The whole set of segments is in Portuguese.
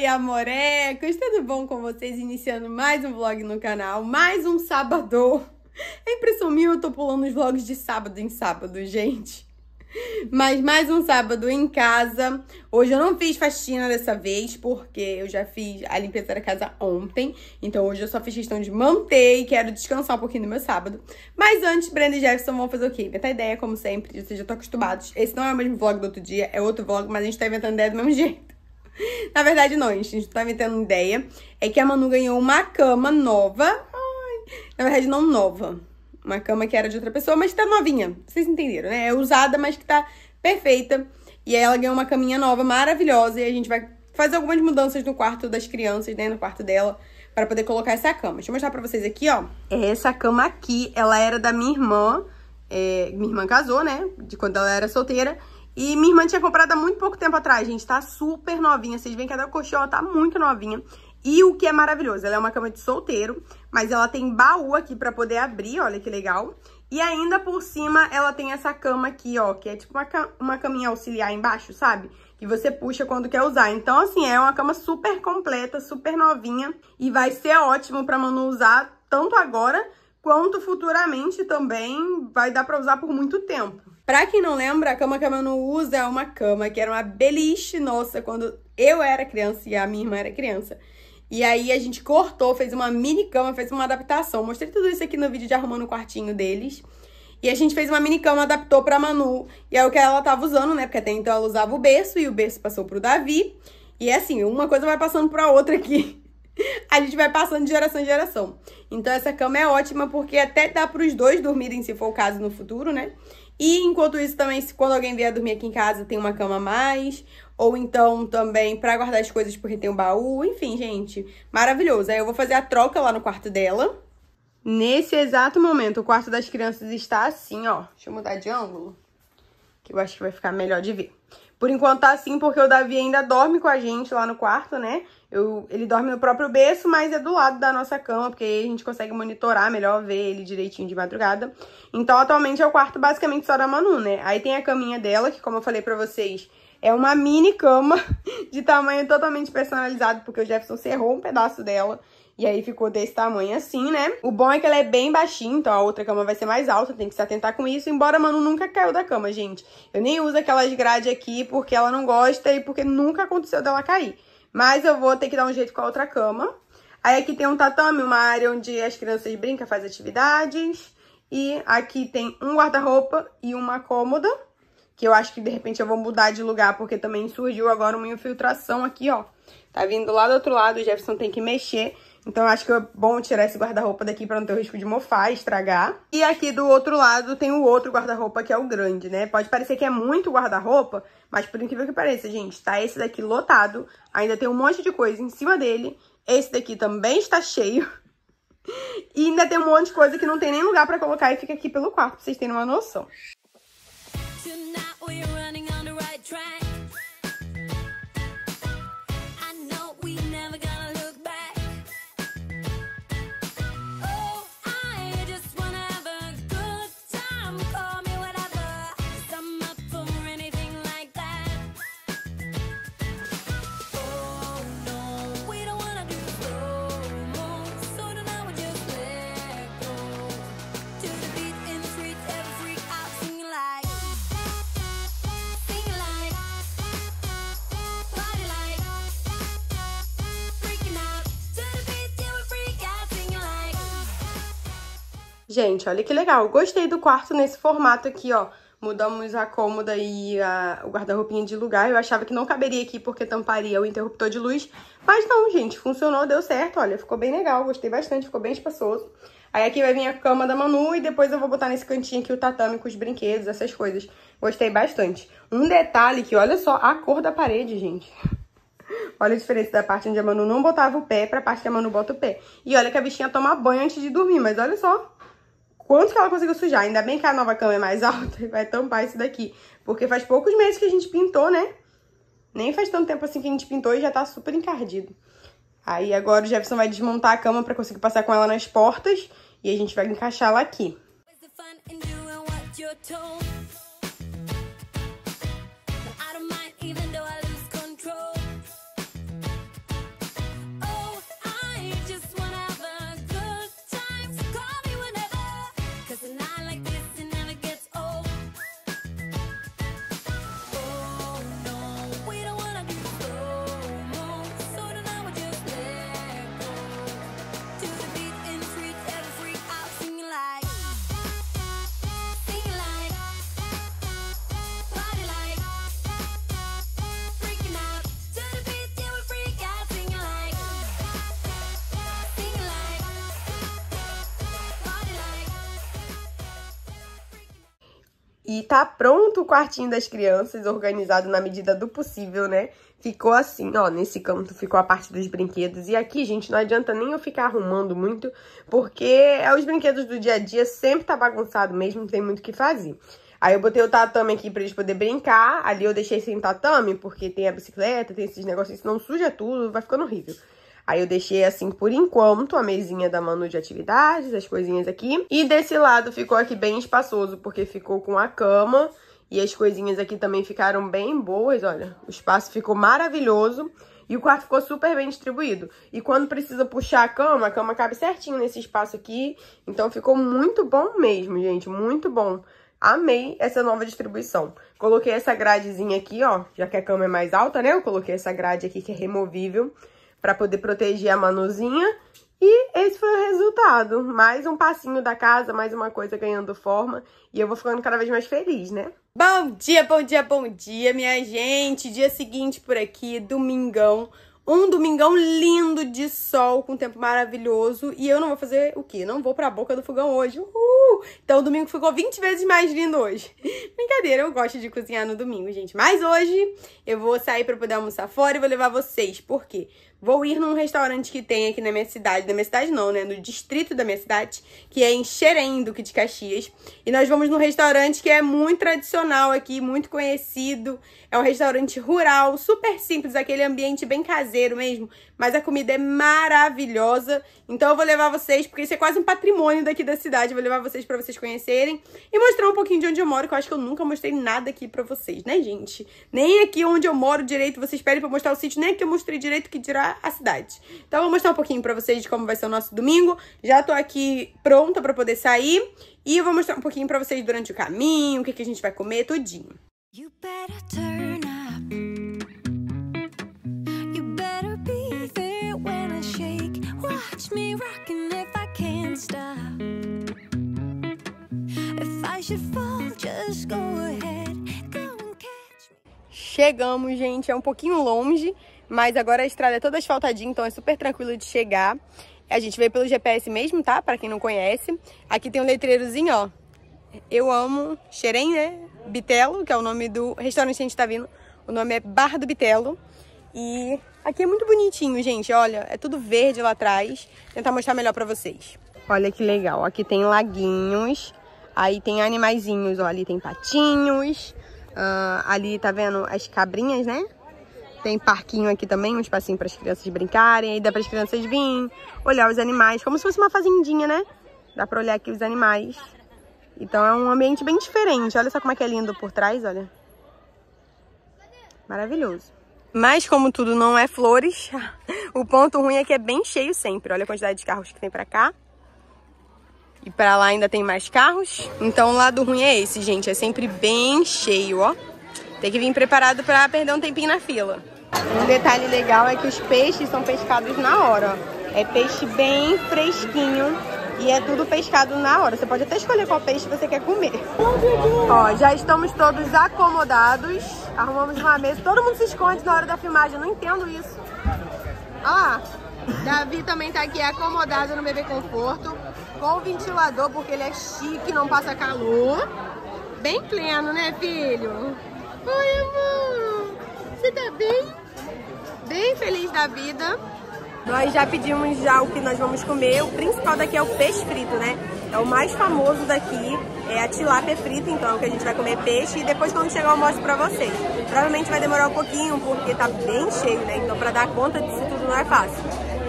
Oi, amorecos! Tudo bom com vocês? Iniciando mais um vlog no canal, mais um sábado. É impressão minha, eu tô pulando os vlogs de sábado em sábado, gente. Mas mais um sábado em casa. Hoje eu não fiz faxina dessa vez, porque eu já fiz a limpeza da casa ontem. Então hoje eu só fiz questão de manter e quero descansar um pouquinho no meu sábado. Mas antes, Brenda e Jefferson vão fazer o quê? Inventar ideia, como sempre. Vocês já estão acostumados. Esse não é o mesmo vlog do outro dia, é outro vlog, mas a gente tá inventando ideia do mesmo jeito. Na verdade, não, a gente tá me tendo ideia. É que a Manu ganhou uma cama nova. Ai, na verdade, não nova. Uma cama que era de outra pessoa, mas tá novinha. Vocês entenderam, né? É usada, mas que tá perfeita. E aí ela ganhou uma caminha nova, maravilhosa. E a gente vai fazer algumas mudanças no quarto das crianças, né? No quarto dela, para poder colocar essa cama. Deixa eu mostrar pra vocês aqui, ó. É, essa cama aqui, ela era da minha irmã. É, minha irmã casou, né? De quando ela era solteira. E minha irmã tinha comprado há muito pouco tempo atrás, gente. Tá super novinha. Vocês veem que até o colchão tá muito novinha. E o que é maravilhoso, ela é uma cama de solteiro, mas ela tem baú aqui pra poder abrir, olha que legal. E ainda por cima, ela tem essa cama aqui, ó, que é tipo uma, cam uma caminha auxiliar embaixo, sabe? Que você puxa quando quer usar. Então, assim, é uma cama super completa, super novinha. E vai ser ótimo pra Manu usar tanto agora quanto futuramente também vai dar pra usar por muito tempo. Pra quem não lembra, a cama que a Manu usa é uma cama que era uma beliche nossa quando eu era criança e a minha irmã era criança. E aí a gente cortou, fez uma mini cama, fez uma adaptação. Mostrei tudo isso aqui no vídeo de arrumando o quartinho deles. E a gente fez uma mini cama, adaptou pra Manu. E é o que ela tava usando, né? Porque até então ela usava o berço e o berço passou pro Davi. E é assim, uma coisa vai passando pra outra aqui. a gente vai passando de geração em geração. Então essa cama é ótima porque até dá pros dois dormirem, se for o caso, no futuro, né? E enquanto isso também, se quando alguém vier dormir aqui em casa, tem uma cama a mais, ou então também para guardar as coisas porque tem um baú, enfim, gente, maravilhoso. Aí eu vou fazer a troca lá no quarto dela. Nesse exato momento, o quarto das crianças está assim, ó. Deixa eu mudar de ângulo, que eu acho que vai ficar melhor de ver. Por enquanto tá assim, porque o Davi ainda dorme com a gente lá no quarto, né? Eu, ele dorme no próprio berço, mas é do lado da nossa cama, porque aí a gente consegue monitorar, melhor ver ele direitinho de madrugada. Então, atualmente é o quarto basicamente só da Manu, né? Aí tem a caminha dela, que como eu falei pra vocês, é uma mini cama de tamanho totalmente personalizado, porque o Jefferson cerrou um pedaço dela. E aí ficou desse tamanho assim, né? O bom é que ela é bem baixinha, então a outra cama vai ser mais alta, tem que se atentar com isso. Embora a Manu nunca caiu da cama, gente. Eu nem uso aquelas grades aqui porque ela não gosta e porque nunca aconteceu dela cair. Mas eu vou ter que dar um jeito com a outra cama. Aí aqui tem um tatame, uma área onde as crianças brincam, fazem atividades. E aqui tem um guarda-roupa e uma cômoda, que eu acho que de repente eu vou mudar de lugar, porque também surgiu agora uma infiltração aqui, ó. Tá vindo lá do outro lado, o Jefferson tem que mexer. Então acho que é bom tirar esse guarda-roupa daqui para não ter o risco de mofar, estragar. E aqui do outro lado tem o outro guarda-roupa que é o grande, né? Pode parecer que é muito guarda-roupa, mas por incrível que pareça, gente, tá esse daqui lotado, ainda tem um monte de coisa em cima dele. Esse daqui também está cheio. E ainda tem um monte de coisa que não tem nem lugar pra colocar e fica aqui pelo quarto, pra vocês terem uma noção. Tonight we're running on the right track. Gente, olha que legal. Gostei do quarto nesse formato aqui, ó. Mudamos a cômoda e a, o guarda-roupinha de lugar. Eu achava que não caberia aqui porque tamparia o interruptor de luz. Mas não, gente, funcionou, deu certo. Olha, ficou bem legal, gostei bastante, ficou bem espaçoso. Aí aqui vai vir a cama da Manu e depois eu vou botar nesse cantinho aqui o tatame com os brinquedos, essas coisas. Gostei bastante. Um detalhe que, olha só a cor da parede, gente. Olha a diferença da parte onde a Manu não botava o pé pra parte que a Manu bota o pé. E olha que a bichinha toma banho antes de dormir, mas olha só quanto que ela conseguiu sujar. Ainda bem que a nova cama é mais alta e vai tampar isso daqui. Porque faz poucos meses que a gente pintou, né? Nem faz tanto tempo assim que a gente pintou e já tá super encardido. Aí agora o Jefferson vai desmontar a cama pra conseguir passar com ela nas portas. E a gente vai encaixar ela aqui. E tá pronto o quartinho das crianças, organizado na medida do possível, né? Ficou assim, ó, nesse canto ficou a parte dos brinquedos. E aqui, gente, não adianta nem eu ficar arrumando muito, porque é os brinquedos do dia a dia, sempre tá bagunçado mesmo, não tem muito o que fazer. Aí eu botei o tatame aqui pra eles poderem brincar, ali eu deixei sem tatame, porque tem a bicicleta, tem esses negócios, senão suja tudo, vai ficando horrível. Aí eu deixei assim por enquanto a mesinha da Manu de atividades, as coisinhas aqui. E desse lado ficou aqui bem espaçoso, porque ficou com a cama. E as coisinhas aqui também ficaram bem boas, olha. O espaço ficou maravilhoso. E o quarto ficou super bem distribuído. E quando precisa puxar a cama, a cama cabe certinho nesse espaço aqui. Então ficou muito bom mesmo, gente. Muito bom. Amei essa nova distribuição. Coloquei essa gradezinha aqui, ó. Já que a cama é mais alta, né? Eu coloquei essa grade aqui que é removível para poder proteger a Manuzinha. E esse foi o resultado. Mais um passinho da casa, mais uma coisa ganhando forma. E eu vou ficando cada vez mais feliz, né? Bom dia, bom dia, bom dia, minha gente. Dia seguinte por aqui, domingão. Um domingão lindo de sol, com tempo maravilhoso. E eu não vou fazer o quê? Não vou pra boca do fogão hoje. Uhul! Então o domingo ficou 20 vezes mais lindo hoje. Brincadeira, eu gosto de cozinhar no domingo, gente. Mas hoje eu vou sair pra poder almoçar fora e vou levar vocês. Por quê? Vou ir num restaurante que tem aqui na minha cidade, na minha cidade não, né? No distrito da minha cidade, que é em Xerém, Duque de Caxias. E nós vamos num restaurante que é muito tradicional aqui, muito conhecido. É um restaurante rural, super simples, aquele ambiente bem caseiro mesmo. Mas a comida é maravilhosa. Então eu vou levar vocês, porque isso é quase um patrimônio daqui da cidade. Eu vou levar vocês para vocês conhecerem e mostrar um pouquinho de onde eu moro, que eu acho que eu nunca mostrei nada aqui pra vocês, né, gente? Nem aqui onde eu moro direito, vocês pedem pra mostrar o sítio, nem aqui eu mostrei direito que dirá a, cidade. Então, eu vou mostrar um pouquinho pra vocês de como vai ser o nosso domingo. Já tô aqui pronta pra poder sair. E eu vou mostrar um pouquinho pra vocês durante o caminho, o que, que a gente vai comer, tudinho. You better turn up. You better be there when I shake. Watch me rockin' if I can't stop. If I should fall, just go ahead. Chegamos, gente. É um pouquinho longe. Mas agora a estrada é toda asfaltadinha, então é super tranquilo de chegar. A gente veio pelo GPS mesmo, tá? Pra quem não conhece. Aqui tem um letreirozinho, ó. Eu amo Xerém, né? Bitelo, que é o nome do restaurante que a gente tá vindo. O nome é Barra do Bitelo. E aqui é muito bonitinho, gente. Olha, é tudo verde lá atrás. Vou tentar mostrar melhor pra vocês. Olha que legal. Aqui tem laguinhos. Aí tem animaizinhos, ó. Ali tem patinhos. Uh, ali, tá vendo? As cabrinhas, né? Tem parquinho aqui também, um espacinho para as crianças brincarem. Aí dá para as crianças virem, olhar os animais, como se fosse uma fazendinha, né? Dá para olhar aqui os animais. Então é um ambiente bem diferente. Olha só como é que é lindo por trás, olha. Maravilhoso. Mas como tudo não é flores, o ponto ruim é que é bem cheio sempre. Olha a quantidade de carros que tem para cá. E para lá ainda tem mais carros. Então o lado ruim é esse, gente. É sempre bem cheio, ó. Tem que vir preparado para perder um tempinho na fila. Um detalhe legal é que os peixes são pescados na hora. É peixe bem fresquinho e é tudo pescado na hora. Você pode até escolher qual peixe você quer comer. Ó, já estamos todos acomodados. Arrumamos uma mesa. Todo mundo se esconde na hora da filmagem. Eu não entendo isso. Olha lá. Davi também tá aqui acomodado no bebê conforto. Com ventilador, porque ele é chique, não passa calor. Bem pleno, né, filho? Oi, amor! Você tá bem? Bem feliz da vida. Nós já pedimos já o que nós vamos comer. O principal daqui é o peixe frito, né? É o mais famoso daqui, é a tilápia frita, então, que a gente vai comer peixe. E depois, quando chegar, eu mostro pra vocês. Provavelmente vai demorar um pouquinho, porque tá bem cheio, né? Então, pra dar conta disso tudo não é fácil.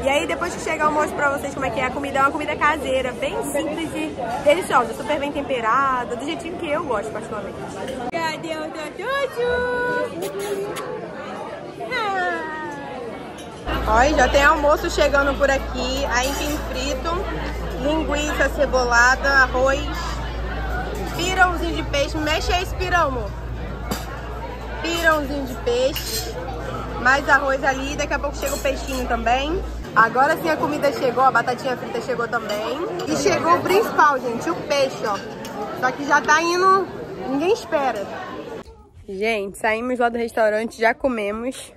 E aí depois que chegar eu mostro pra vocês como é que é a comida. É uma comida caseira, bem simples e deliciosa, super bem temperada, do jeitinho que eu gosto particularmente. Cadê o Dudu? Ah. Olha, já tem almoço chegando por aqui, aipim frito, linguiça cebolada, arroz, pirãozinho de peixe. Mexe aí esse pirão, amor. Pirãozinho de peixe, mais arroz ali, daqui a pouco chega o peixinho também. Agora sim a comida chegou, a batatinha frita chegou também. E chegou o principal, gente, o peixe, ó. Só que já tá indo... Ninguém espera. Gente, saímos lá do restaurante, já comemos.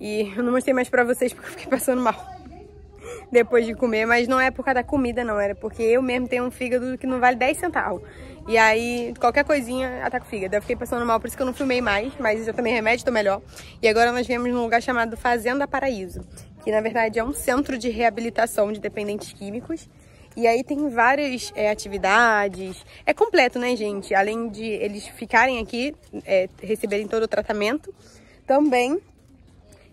E eu não mostrei mais pra vocês porque eu fiquei passando mal depois de comer, mas não é por causa da comida, não. Era porque eu mesmo tenho um fígado que não vale 10 centavos. E aí, qualquer coisinha, ataca o fígado. Eu fiquei passando mal, por isso que eu não filmei mais, mas eu também tomei remédio, tô melhor. E agora nós viemos num lugar chamado Fazenda Paraíso que na verdade é um centro de reabilitação de dependentes químicos. E aí tem várias é, atividades. É completo, né, gente? Além de eles ficarem aqui, é, receberem todo o tratamento, também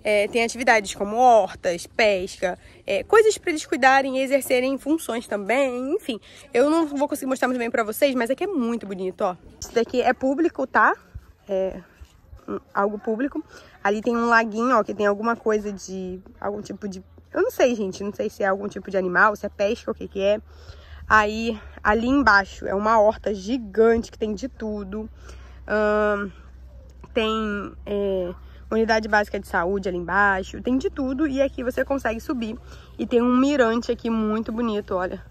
é, tem atividades como hortas, pesca, é, coisas para eles cuidarem e exercerem funções também, enfim. Eu não vou conseguir mostrar muito bem para vocês, mas aqui é muito bonito, ó. Isso daqui é público, tá? É hum, algo público. Ali tem um laguinho, ó, que tem alguma coisa de... Algum tipo de... Eu não sei, gente. Não sei se é algum tipo de animal, se é pesca, o que que é. Aí, ali embaixo, é uma horta gigante que tem de tudo. Hum, tem é, unidade básica de saúde ali embaixo. Tem de tudo. E aqui você consegue subir. E tem um mirante aqui muito bonito, olha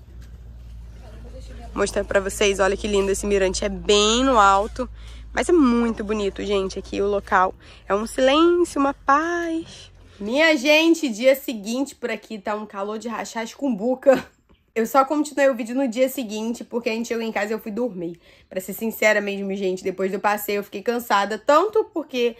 mostrar para vocês. Olha que lindo esse mirante, é bem no alto. Mas é muito bonito, gente, aqui o local. É um silêncio, uma paz. Minha gente, dia seguinte por aqui tá um calor de rachar cumbuca. Eu só continuei o vídeo no dia seguinte, porque a gente chegou em casa e eu fui dormir. Pra ser sincera mesmo, gente, depois do passeio eu fiquei cansada, tanto porque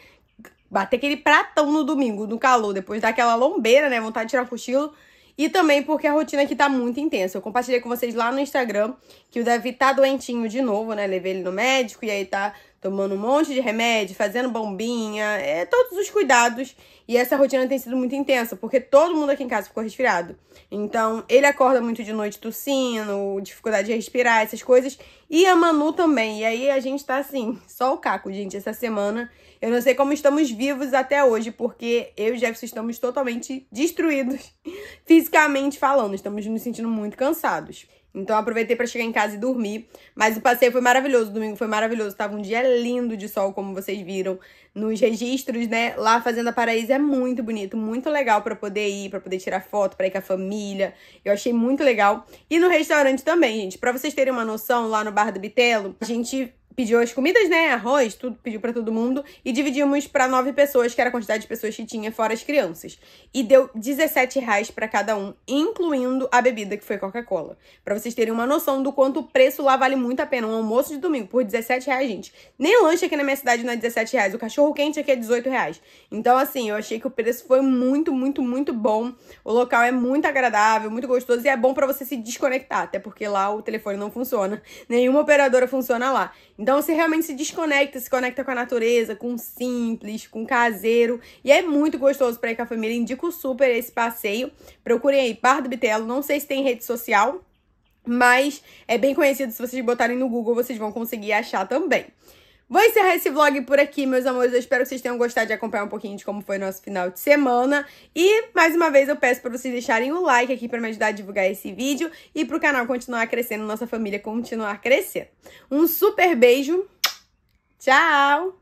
bater aquele pratão no domingo, no calor, depois daquela lombeira, né, vontade de tirar o cochilo, e também porque a rotina aqui tá muito intensa. Eu compartilhei com vocês lá no Instagram que o Davi tá doentinho de novo, né? Levei ele no médico e aí tá tomando um monte de remédio, fazendo bombinha, é, todos os cuidados. E essa rotina tem sido muito intensa, porque todo mundo aqui em casa ficou resfriado. Então, ele acorda muito de noite tossindo, dificuldade de respirar, essas coisas. E a Manu também. E aí a gente tá assim, só o caco, gente, essa semana. Eu não sei como estamos vivos até hoje, porque eu e Jefferson estamos totalmente destruídos, fisicamente falando. Estamos nos sentindo muito cansados. Então aproveitei para chegar em casa e dormir. Mas o passeio foi maravilhoso, o domingo foi maravilhoso. Tava um dia lindo de sol, como vocês viram nos registros, né? Lá Fazenda Paraíso é muito bonito, muito legal para poder ir, para poder tirar foto, para ir com a família. Eu achei muito legal. E no restaurante também, gente. Para vocês terem uma noção, lá no Bar do Bitelo, a gente pediu as comidas, né? Arroz, tudo, pediu para todo mundo. E dividimos para nove pessoas, que era a quantidade de pessoas que tinha, fora as crianças. E deu 17 reais para cada um, incluindo a bebida, que foi Coca-Cola. Para vocês terem uma noção do quanto o preço lá vale muito a pena. Um almoço de domingo por 17 reais, gente. Nem lanche aqui na minha cidade não é 17 reais. O cachorro quente aqui é 18 reais. Então, assim, eu achei que o preço foi muito, muito, muito bom. O local é muito agradável, muito gostoso e é bom para você se desconectar. Até porque lá o telefone não funciona. Nenhuma operadora funciona lá. Então você realmente se desconecta, se conecta com a natureza, com o simples, com o caseiro. E é muito gostoso para ir com a família. Indico super esse passeio. Procurem aí Bar do Bitelo. Não sei se tem rede social, mas é bem conhecido. Se vocês botarem no Google, vocês vão conseguir achar também. Vou encerrar esse vlog por aqui, meus amores. Eu espero que vocês tenham gostado de acompanhar um pouquinho de como foi nosso final de semana. E, mais uma vez, eu peço para vocês deixarem o um like aqui para me ajudar a divulgar esse vídeo e para o canal continuar crescendo, nossa família continuar crescendo. Um super beijo. Tchau!